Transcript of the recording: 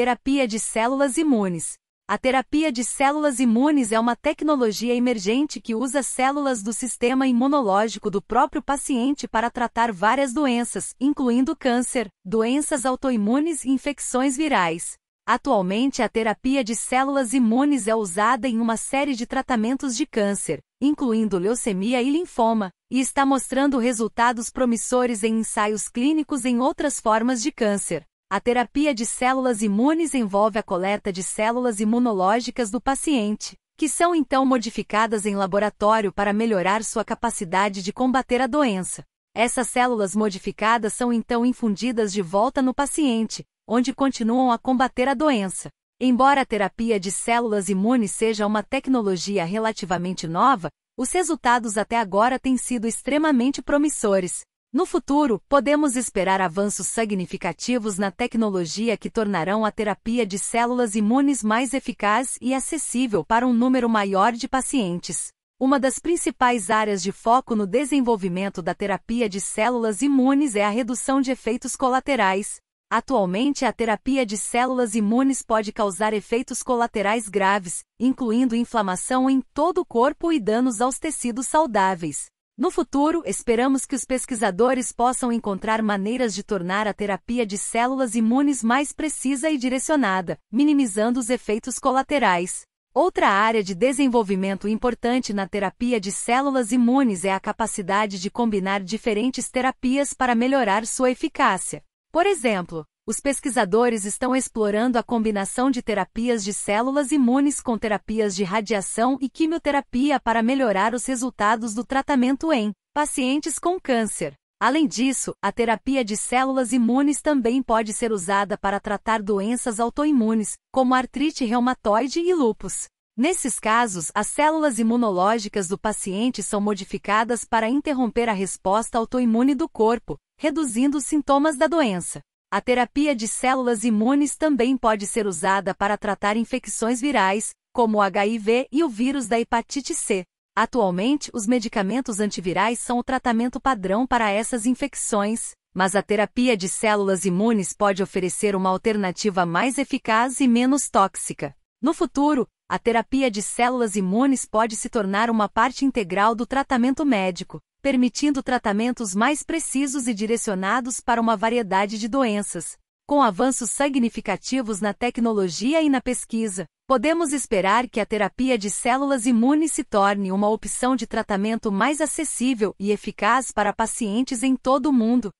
Terapia de células imunes. A terapia de células imunes é uma tecnologia emergente que usa células do sistema imunológico do próprio paciente para tratar várias doenças, incluindo câncer, doenças autoimunes e infecções virais. Atualmente, a terapia de células imunes é usada em uma série de tratamentos de câncer, incluindo leucemia e linfoma, e está mostrando resultados promissores em ensaios clínicos em outras formas de câncer. A terapia de células imunes envolve a coleta de células imunológicas do paciente, que são então modificadas em laboratório para melhorar sua capacidade de combater a doença. Essas células modificadas são então infundidas de volta no paciente, onde continuam a combater a doença. Embora a terapia de células imunes seja uma tecnologia relativamente nova, os resultados até agora têm sido extremamente promissores. No futuro, podemos esperar avanços significativos na tecnologia que tornarão a terapia de células imunes mais eficaz e acessível para um número maior de pacientes. Uma das principais áreas de foco no desenvolvimento da terapia de células imunes é a redução de efeitos colaterais. Atualmente, a terapia de células imunes pode causar efeitos colaterais graves, incluindo inflamação em todo o corpo e danos aos tecidos saudáveis. No futuro, esperamos que os pesquisadores possam encontrar maneiras de tornar a terapia de células imunes mais precisa e direcionada, minimizando os efeitos colaterais. Outra área de desenvolvimento importante na terapia de células imunes é a capacidade de combinar diferentes terapias para melhorar sua eficácia. Por exemplo, os pesquisadores estão explorando a combinação de terapias de células imunes com terapias de radiação e quimioterapia para melhorar os resultados do tratamento em pacientes com câncer. Além disso, a terapia de células imunes também pode ser usada para tratar doenças autoimunes, como artrite reumatoide e lúpus. Nesses casos, as células imunológicas do paciente são modificadas para interromper a resposta autoimune do corpo, reduzindo os sintomas da doença. A terapia de células imunes também pode ser usada para tratar infecções virais, como o HIV e o vírus da hepatite C. Atualmente, os medicamentos antivirais são o tratamento padrão para essas infecções, mas a terapia de células imunes pode oferecer uma alternativa mais eficaz e menos tóxica. No futuro, a terapia de células imunes pode se tornar uma parte integral do tratamento médico, permitindo tratamentos mais precisos e direcionados para uma variedade de doenças. Com avanços significativos na tecnologia e na pesquisa, podemos esperar que a terapia de células imunes se torne uma opção de tratamento mais acessível e eficaz para pacientes em todo o mundo,